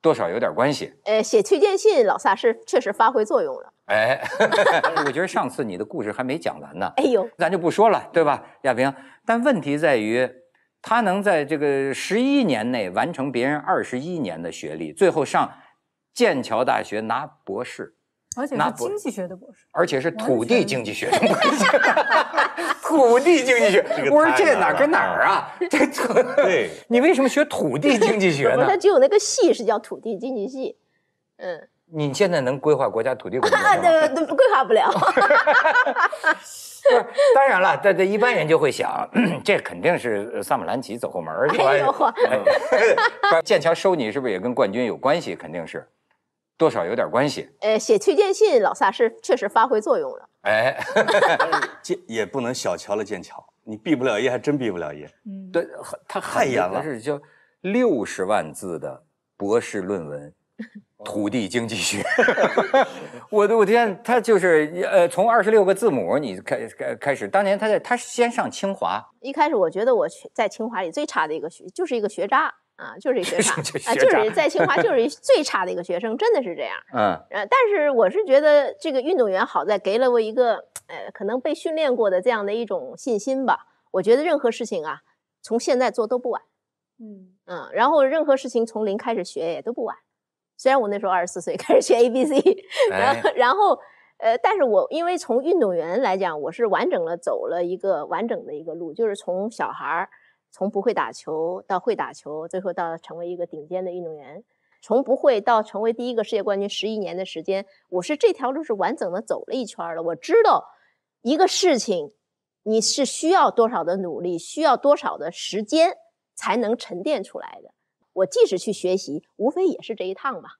多少有点关系。呃，写推荐信，老萨是确实发挥作用了。哎，我觉得上次你的故事还没讲完呢。哎呦，咱就不说了，对吧，亚平？但问题在于，他能在这个十一年内完成别人二十一年的学历，最后上剑桥大学拿博士。而且是经济学的博士，而且是土地经济学的博士，土地经济学，我说这哪跟哪儿啊？这，对 你为什么学土地经济学呢？它只有那个系是叫土地经济系，嗯，你现在能规划国家土地规划吗？那 规划不了。不是，当然了，这这一般人就会想，这肯定是萨姆兰奇走后门有关。哎呦建桥收你是不是也跟冠军有关系？肯定是。多少有点关系。呃，写推荐信，老撒是确实发挥作用了。哎，剑 也不能小瞧了剑桥，你毕不了业还真毕不了业。嗯，对，他太严了。是就六十万字的博士论文，土地经济学。我的，我天，他就是呃，从二十六个字母你开开始。当年他在他先上清华，一开始我觉得我在清华里最差的一个学，就是一个学渣。啊，就是学渣啊，就是在清华 就是最差的一个学生，真的是这样。嗯，但是我是觉得这个运动员好在给了我一个，呃，可能被训练过的这样的一种信心吧。我觉得任何事情啊，从现在做都不晚。嗯嗯，然后任何事情从零开始学也都不晚。虽然我那时候二十四岁 开始学 A B C，然后，呃，但是我因为从运动员来讲，我是完整了走了一个完整的一个路，就是从小孩儿。从不会打球到会打球，最后到成为一个顶尖的运动员，从不会到成为第一个世界冠军，十一年的时间，我是这条路是完整的走了一圈了。我知道一个事情，你是需要多少的努力，需要多少的时间才能沉淀出来的。我即使去学习，无非也是这一趟嘛，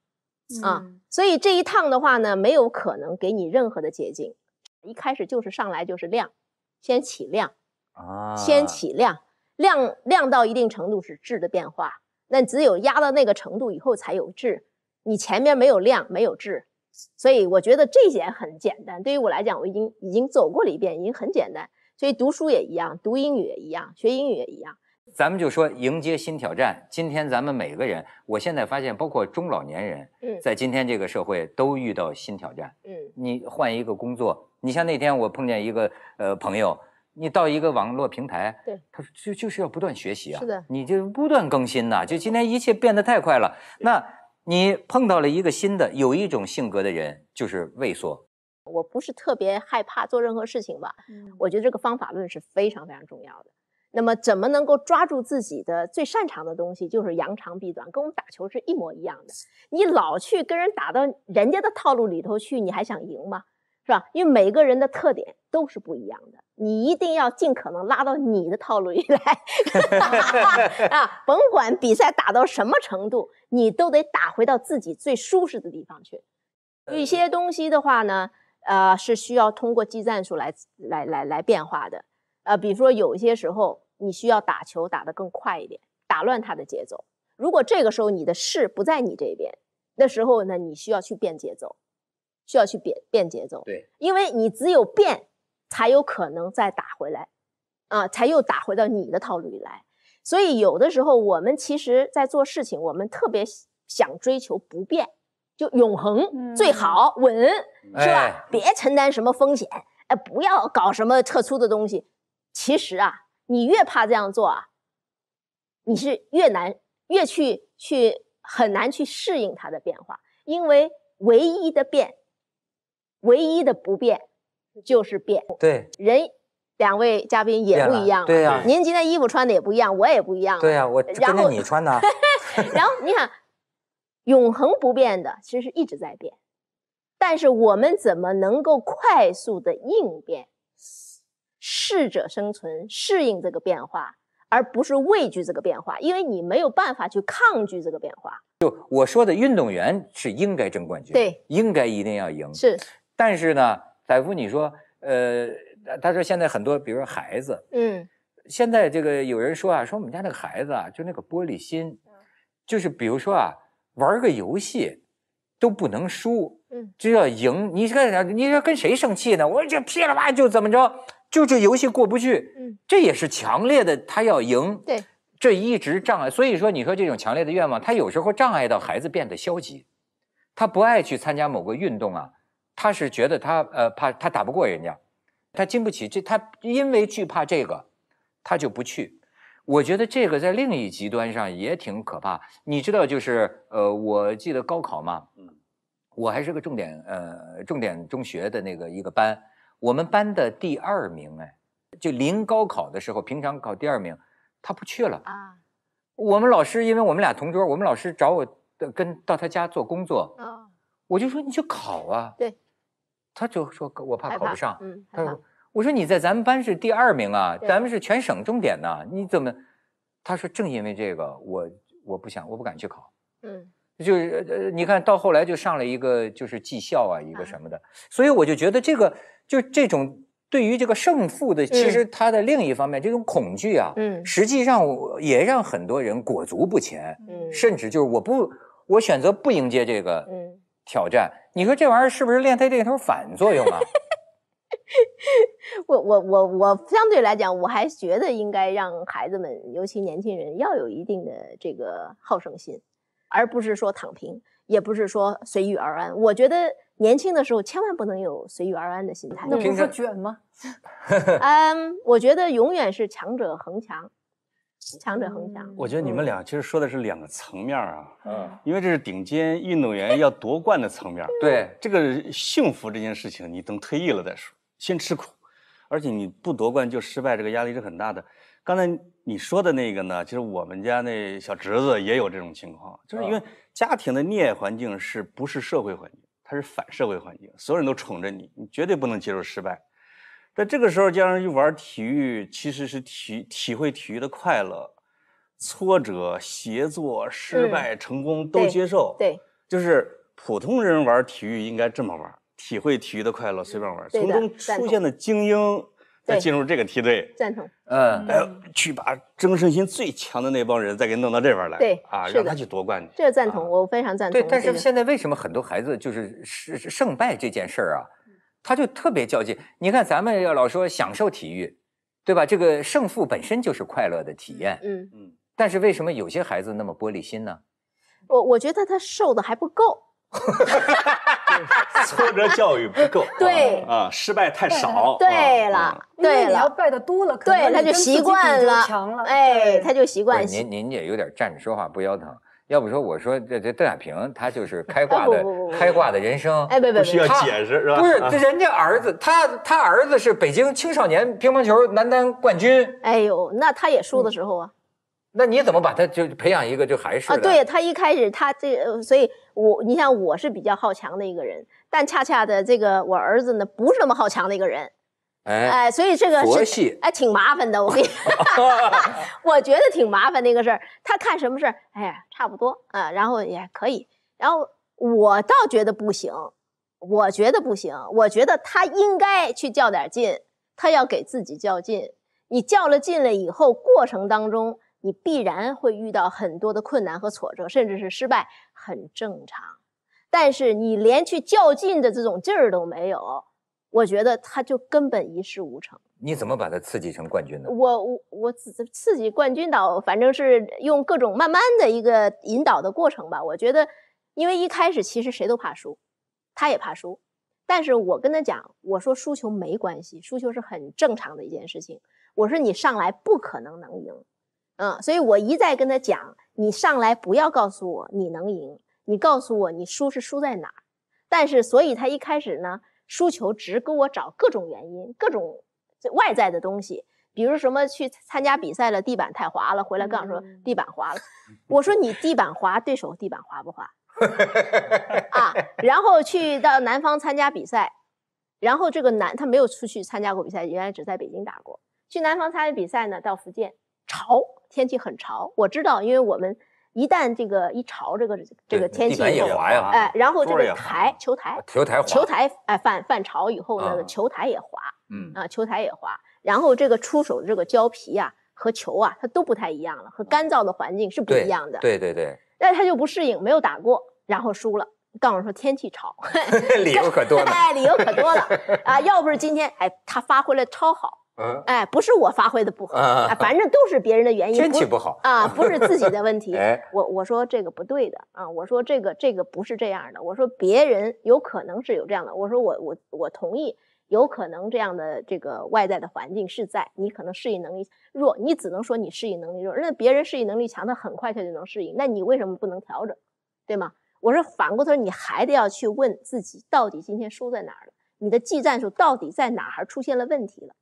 啊，所以这一趟的话呢，没有可能给你任何的捷径。一开始就是上来就是量，先起量啊，先起量。量量到一定程度是质的变化，那只有压到那个程度以后才有质。你前面没有量，没有质，所以我觉得这些很简单。对于我来讲，我已经已经走过了一遍，已经很简单。所以读书也一样，读英语也一样，学英语也一样。咱们就说迎接新挑战。今天咱们每个人，我现在发现，包括中老年人，在今天这个社会都遇到新挑战。嗯，你换一个工作，你像那天我碰见一个呃朋友。你到一个网络平台，对，他就就是要不断学习啊。是的，你就不断更新呐。就今天一切变得太快了，那你碰到了一个新的，有一种性格的人就是畏缩。我不是特别害怕做任何事情吧？我觉得这个方法论是非常非常重要的。那么怎么能够抓住自己的最擅长的东西，就是扬长避短，跟我们打球是一模一样的。你老去跟人打到人家的套路里头去，你还想赢吗？是吧？因为每个人的特点都是不一样的，你一定要尽可能拉到你的套路里来 啊！甭管比赛打到什么程度，你都得打回到自己最舒适的地方去。有些东西的话呢，呃，是需要通过技战术来来来来变化的。呃，比如说有些时候你需要打球打得更快一点，打乱他的节奏。如果这个时候你的势不在你这边，那时候呢，你需要去变节奏。需要去变变节奏，对，因为你只有变，才有可能再打回来，啊，才又打回到你的套路里来。所以有的时候我们其实在做事情，我们特别想追求不变，就永恒最好稳，是吧？别承担什么风险，哎，不要搞什么特殊的东西。其实啊，你越怕这样做啊，你是越难越去去很难去适应它的变化，因为唯一的变。唯一的不变，就是变。对人，两位嘉宾也不一样。对呀，您今天衣服穿的也不一样，我也不一样。对呀，我然后你穿的。然后你看，永恒不变的其实是一直在变，但是我们怎么能够快速的应变？适者生存，适应这个变化，而不是畏惧这个变化，因为你没有办法去抗拒这个变化。就我说的，运动员是应该争冠军，对，应该一定要赢，是。但是呢，宰夫，你说，呃，他说现在很多，比如说孩子，嗯，现在这个有人说啊，说我们家那个孩子啊，就那个玻璃心，就是比如说啊，玩个游戏都不能输，嗯，就要赢。你看你说跟谁生气呢？我这噼里啪啦就怎么着，就这游戏过不去，嗯，这也是强烈的他要赢，对，这一直障碍。所以说，你说这种强烈的愿望，他有时候障碍到孩子变得消极，他不爱去参加某个运动啊。他是觉得他呃怕他打不过人家，他经不起这他因为惧怕这个，他就不去。我觉得这个在另一极端上也挺可怕。你知道，就是呃，我记得高考嘛，我还是个重点呃重点中学的那个一个班，我们班的第二名哎，就临高考的时候，平常考第二名，他不去了啊。我们老师因为我们俩同桌，我们老师找我跟到他家做工作我就说你去考啊，对，他就说我怕考不上，嗯，他说，我说你在咱们班是第二名啊，咱们是全省重点呢，你怎么？他说正因为这个，我我不想，我不敢去考，嗯，就是呃，你看到后来就上了一个就是技校啊，一个什么的，所以我就觉得这个就这种对于这个胜负的，其实它的另一方面这种恐惧啊，嗯，实际上也让很多人裹足不前，嗯，甚至就是我不我选择不迎接这个，嗯。挑战，你说这玩意儿是不是练在这头反作用啊？我我我我相对来讲，我还觉得应该让孩子们，尤其年轻人，要有一定的这个好胜心，而不是说躺平，也不是说随遇而安。我觉得年轻的时候千万不能有随遇而安的心态。那不卷吗？嗯，我觉得永远是强者恒强。强者恒强。我觉得你们俩其实说的是两个层面啊，嗯，因为这是顶尖运动员要夺冠的层面。对，这个幸福这件事情，你等退役了再说，先吃苦，而且你不夺冠就失败，这个压力是很大的。刚才你说的那个呢，就是我们家那小侄子也有这种情况，就是因为家庭的溺爱环境是不是社会环境，它是反社会环境，所有人都宠着你，你绝对不能接受失败。在这个时候，家人去玩体育，其实是体体会体育的快乐、挫折、协作、失败、成功都接受。对，就是普通人玩体育应该这么玩，体会体育的快乐，随便玩，从中出现的精英再进入这个梯队，赞同。嗯，哎，去把争胜心最强的那帮人再给弄到这边来。对，啊，让他去夺冠这个赞同，我非常赞同。对，但是现在为什么很多孩子就是胜胜败这件事儿啊？他就特别较劲，你看咱们要老说享受体育，对吧？这个胜负本身就是快乐的体验。嗯嗯。但是为什么有些孩子那么玻璃心呢？我我觉得他受的还不够。挫折教育不够。对啊，失败太少。对了，对了，你要败的多了，对他就习惯了，哎，他就习惯了。您您也有点站着说话不腰疼。要不说我说这这邓亚萍，她就是开 挂的开挂的人生，不需要解释是吧？不是，这人家儿子，他他儿子是北京青少年乒乓球男单冠军。哎呦，那他也输的时候啊？那你怎么把他就培养一个就还是啊？对他一开始他这，所以我你像我是比较好强的一个人，但恰恰的这个我儿子呢不是那么好强的一个人。哎，所以这个是细哎，挺麻烦的。我跟你，我觉得挺麻烦那个事儿。他看什么事儿？哎呀，差不多啊。然后也可以。然后我倒觉得不行，我觉得不行。我觉得他应该去较点劲，他要给自己较劲。你较了劲了以后，过程当中你必然会遇到很多的困难和挫折，甚至是失败，很正常。但是你连去较劲的这种劲儿都没有。我觉得他就根本一事无成。你怎么把他刺激成冠军的？我我我刺激冠军倒反正是用各种慢慢的一个引导的过程吧。我觉得，因为一开始其实谁都怕输，他也怕输。但是我跟他讲，我说输球没关系，输球是很正常的一件事情。我说你上来不可能能赢，嗯，所以我一再跟他讲，你上来不要告诉我你能赢，你告诉我你输是输在哪儿。但是所以他一开始呢。输球只给我找各种原因，各种外在的东西，比如什么去参加比赛了，地板太滑了，回来告诉说地板滑了。我说你地板滑，对手地板滑不滑？啊，然后去到南方参加比赛，然后这个男他没有出去参加过比赛，原来只在北京打过。去南方参加比赛呢，到福建潮，天气很潮，我知道，因为我们。一旦这个一潮，这个这个天气，地也滑呀，哎，然后这个台球台，球台，球台哎，反反潮以后，呢，球台也滑，嗯啊，球台也滑，然后这个出手的这个胶皮啊和球啊，它都不太一样了，和干燥的环境是不一样的，对对对，那他就不适应，没有打过，然后输了，告诉说天气潮，理由可多，哎，理由可多了啊，要不是今天，哎，他发挥了超好。嗯，哎，不是我发挥的不好，反正都是别人的原因。天气不好啊，不是自己的问 题。哎，我我说这个不对的啊，我说这个这个不是这样的。我说别人有可能是有这样的。我说我我我同意，有可能这样的这个外在的环境是在你可能适应能力弱，你只能说你适应能力弱。那别人适应能力强，他很快他就能适应。那你为什么不能调整，对吗？我说反过头，你还得要去问自己，到底今天输在哪儿了？你的技战术到底在哪还出现了问题了？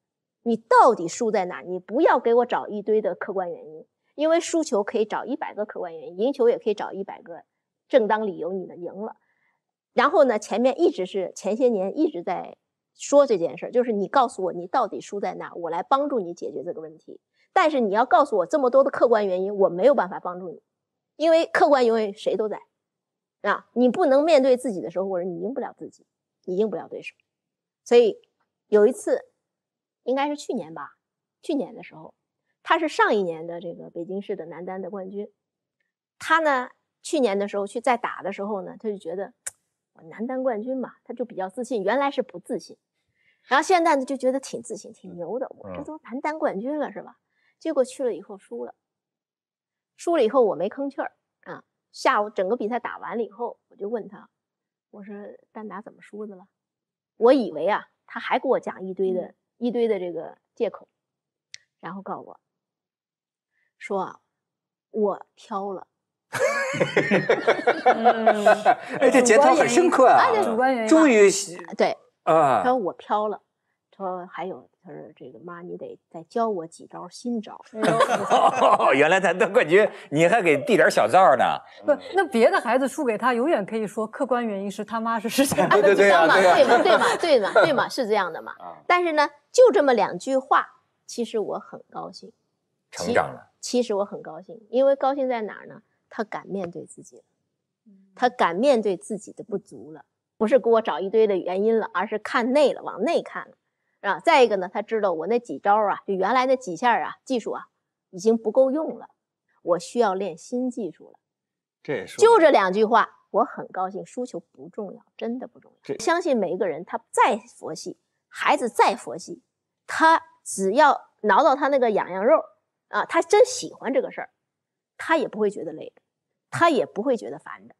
你到底输在哪？你不要给我找一堆的客观原因，因为输球可以找一百个客观原因，赢球也可以找一百个正当理由，你呢赢了。然后呢，前面一直是前些年一直在说这件事，就是你告诉我你到底输在哪，我来帮助你解决这个问题。但是你要告诉我这么多的客观原因，我没有办法帮助你，因为客观因为谁都在啊，你不能面对自己的时候，或者你赢不了自己，你赢不了对手。所以有一次。应该是去年吧，去年的时候，他是上一年的这个北京市的男单的冠军，他呢，去年的时候去再打的时候呢，他就觉得我男单冠军嘛，他就比较自信，原来是不自信，然后现在呢就觉得挺自信，挺牛的，我这都男单冠军了是吧？结果去了以后输了，输了以后我没吭气儿啊，下午整个比赛打完了以后，我就问他，我说单打怎么输的了？我以为啊，他还给我讲一堆的。一堆的这个借口，然后告诉我，说啊，我飘了。哈哈哈哈哈这镜很深刻啊，终于对啊，说我飘了。说还有，他说这个妈，你得再教我几招新招。原来咱得冠军，你还给递点小灶呢。那别的孩子输给他，永远可以说客观原因是他妈是这样，对吗？对吗？对吗？对吗？是这样的吗？但是呢，就这么两句话，其实我很高兴，成长了。其实我很高兴，因为高兴在哪儿呢？他敢面对自己，他敢面对自己的不足了，不是给我找一堆的原因了，而是看内了，往内看了。啊，再一个呢，他知道我那几招啊，就原来那几下啊，技术啊，已经不够用了，我需要练新技术了。这也是就这两句话，我很高兴，输球不重要，真的不重要。相信每一个人，他再佛系，孩子再佛系，他只要挠到他那个痒痒肉，啊，他真喜欢这个事儿，他也不会觉得累的，他也不会觉得烦的，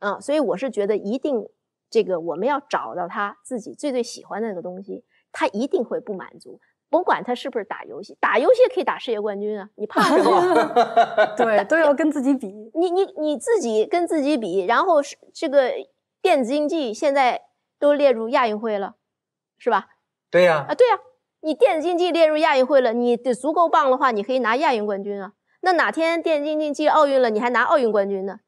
啊，所以我是觉得一定，这个我们要找到他自己最最喜欢的那个东西。他一定会不满足，甭管他是不是打游戏，打游戏可以打世界冠军啊，你怕什么？对，都要跟自己比，你你你自己跟自己比，然后是这个电子竞技现在都列入亚运会了，是吧？对呀，啊对呀，你电子竞技列入亚运会了，你得足够棒的话，你可以拿亚运冠军啊。那哪天电子竞技进奥运了，你还拿奥运冠军呢，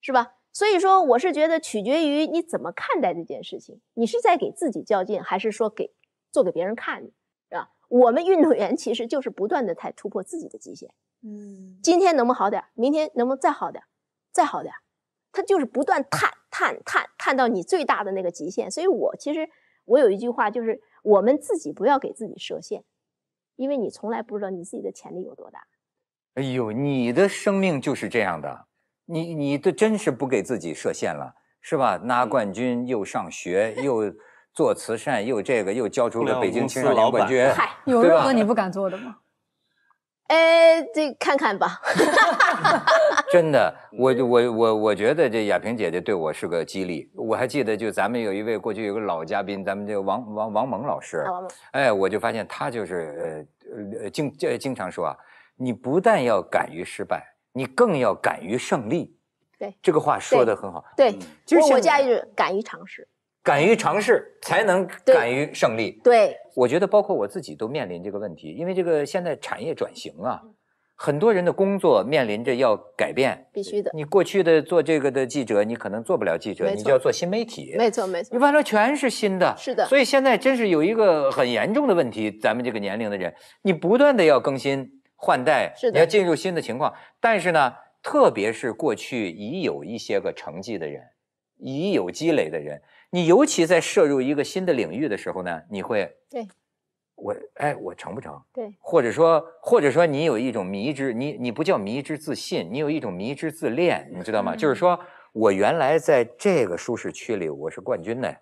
是吧？所以说，我是觉得取决于你怎么看待这件事情，你是在给自己较劲，还是说给？做给别人看，的，是吧？我们运动员其实就是不断的在突破自己的极限。嗯，今天能不能好点？明天能不能再好点？再好点？他就是不断探、探、探、探到你最大的那个极限。所以，我其实我有一句话，就是我们自己不要给自己设限，因为你从来不知道你自己的潜力有多大。哎呦，你的生命就是这样的，你、你的真是不给自己设限了，是吧？拿冠军又上学又。做慈善又这个又教出了北京青少年冠军，嗨，有如果你不敢做的吗？哎，这看看吧。真的，我我我我觉得这亚萍姐姐对我是个激励。我还记得，就咱们有一位过去有个老嘉宾，咱们这个王王王蒙老师。哎，我就发现他就是呃，经经常说啊，你不但要敢于失败，你更要敢于胜利。对，这个话说的很好。对，就是我家里是敢于尝试。敢于尝试，才能敢于胜利。对，我觉得包括我自己都面临这个问题，因为这个现在产业转型啊，很多人的工作面临着要改变。必须的，你过去的做这个的记者，你可能做不了记者，你就要做新媒体。没错没错，你完了全是新的。是的。所以现在真是有一个很严重的问题，咱们这个年龄的人，你不断的要更新换代，你要进入新的情况。但是呢，特别是过去已有一些个成绩的人，已有积累的人。你尤其在涉入一个新的领域的时候呢，你会对，我哎，我成不成？对，或者说，或者说你有一种迷之你，你不叫迷之自信，你有一种迷之自恋，你知道吗？就是说我原来在这个舒适区里我是冠军呢，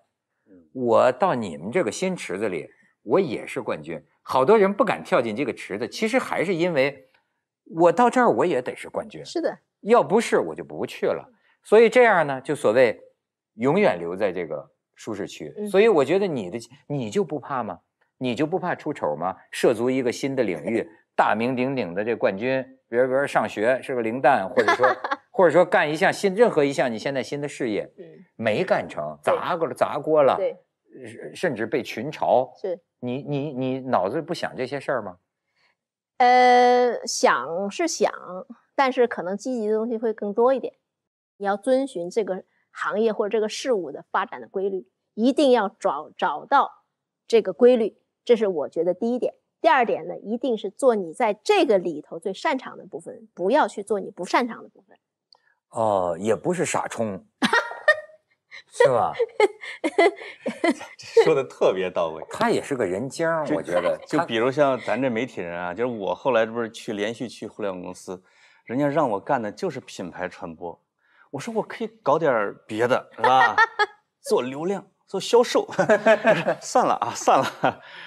我到你们这个新池子里，我也是冠军。好多人不敢跳进这个池子，其实还是因为，我到这儿我也得是冠军，是的，要不是我就不去了。所以这样呢，就所谓。永远留在这个舒适区，所以我觉得你的你就不怕吗？你就不怕出丑吗？涉足一个新的领域，大名鼎鼎的这冠军，比如比说上学，是不零蛋，或者说 或者说干一项新任何一项你现在新的事业，没干成，砸过了，砸锅了，对，甚至被群嘲，是，你你你脑子不想这些事儿吗？呃，想是想，但是可能积极的东西会更多一点，你要遵循这个。行业或者这个事物的发展的规律，一定要找找到这个规律，这是我觉得第一点。第二点呢，一定是做你在这个里头最擅长的部分，不要去做你不擅长的部分。哦，也不是傻充，是吧？说的特别到位，他也是个人精我觉得。就比如像咱这媒体人啊，就是我后来这不是去连续去互联网公司，人家让我干的就是品牌传播。我说我可以搞点别的，是吧？做流量，做销售，算了啊，算了。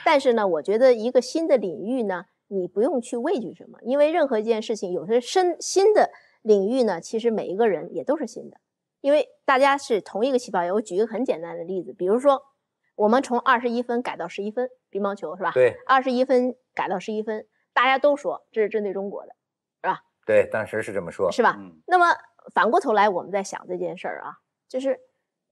但是呢，我觉得一个新的领域呢，你不用去畏惧什么，因为任何一件事情，有些新新的领域呢，其实每一个人也都是新的，因为大家是同一个细胞。我举一个很简单的例子，比如说我们从二十一分改到十一分，乒乓球是吧？对，二十一分改到十一分，大家都说这是针对中国的，是吧？对，当时是这么说，是吧？嗯。那么。反过头来，我们在想这件事儿啊，就是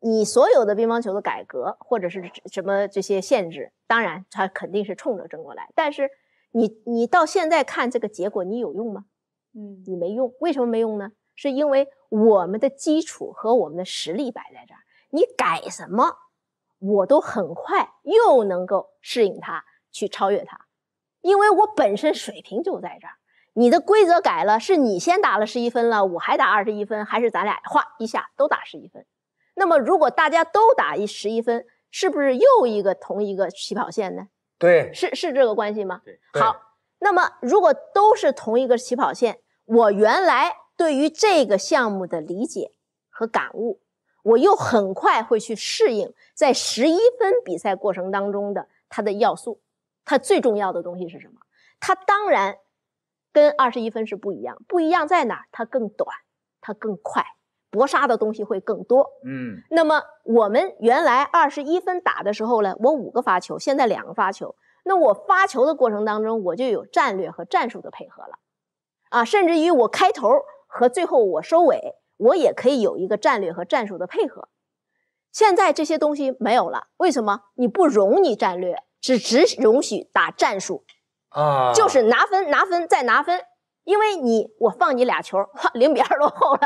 你所有的乒乓球的改革或者是什么这些限制，当然它肯定是冲着中国来。但是你你到现在看这个结果，你有用吗？嗯，你没用。为什么没用呢？是因为我们的基础和我们的实力摆在这儿，你改什么，我都很快又能够适应它，去超越它，因为我本身水平就在这儿。你的规则改了，是你先打了十一分了，我还打二十一分，还是咱俩哗一下都打十一分？那么如果大家都打一十一分，是不是又一个同一个起跑线呢？对，是是这个关系吗？对。好，那么如果都是同一个起跑线，我原来对于这个项目的理解和感悟，我又很快会去适应在十一分比赛过程当中的它的要素，它最重要的东西是什么？它当然。跟二十一分是不一样，不一样在哪儿？它更短，它更快，搏杀的东西会更多。嗯，那么我们原来二十一分打的时候呢，我五个发球，现在两个发球。那我发球的过程当中，我就有战略和战术的配合了，啊，甚至于我开头和最后我收尾，我也可以有一个战略和战术的配合。现在这些东西没有了，为什么？你不容你战略，只只容许打战术。啊，就是拿分、拿分再拿分，因为你我放你俩球，零比二落后了，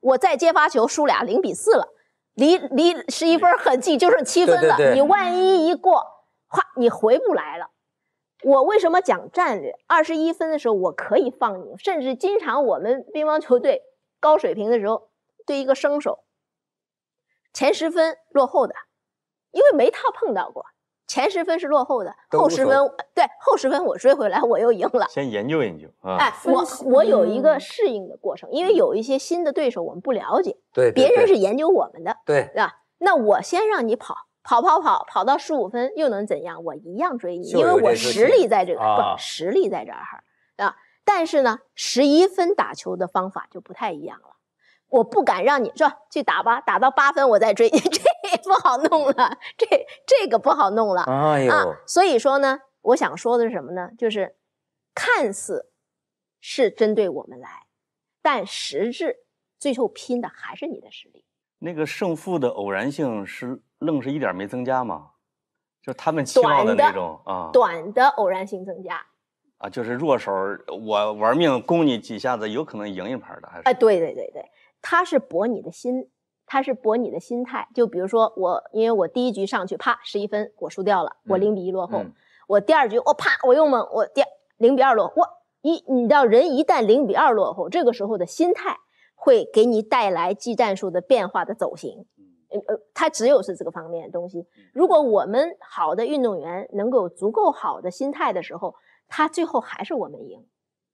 我再接发球输俩，零比四了，离离十一分很近，就剩七分了，你万一一过，哗，你回不来了。我为什么讲战略？二十一分的时候我可以放你，甚至经常我们乒乓球队高水平的时候，对一个生手，前十分落后的，因为没他碰到过。前十分是落后的，后十分对后十分我追回来，我又赢了。先研究研究啊！哎，我我有一个适应的过程，因为有一些新的对手我们不了解，对，别人是研究我们的，对，是吧？那我先让你跑，跑跑跑，跑到十五分又能怎样？我一样追你，因为我实力在这个不实力在这儿，啊，但是呢，十一分打球的方法就不太一样了，我不敢让你说去打吧，打到八分我再追你。不好弄了，这这个不好弄了啊！所以说呢，我想说的是什么呢？就是看似是针对我们来，但实质最后拼的还是你的实力。那个胜负的偶然性是愣是一点没增加吗？就他们期望的那种啊？短的偶然性增加啊？就是弱手我玩命攻你几下子，有可能赢一盘的？还是？哎，对对对对，他是博你的心。他是博你的心态，就比如说我，因为我第一局上去，啪，十一分，我输掉了，我零比一落后。我第二局，我啪，我又猛，我第零比二落后。一，你知道人一旦零比二落后，这个时候的心态会给你带来技战术的变化的走形。呃呃，他只有是这个方面的东西。如果我们好的运动员能够足够好的心态的时候，他最后还是我们赢，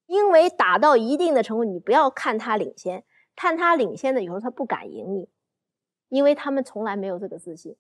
因为打到一定的程度，你不要看他领先，看他领先的有时候他不敢赢你。因为他们从来没有这个自信。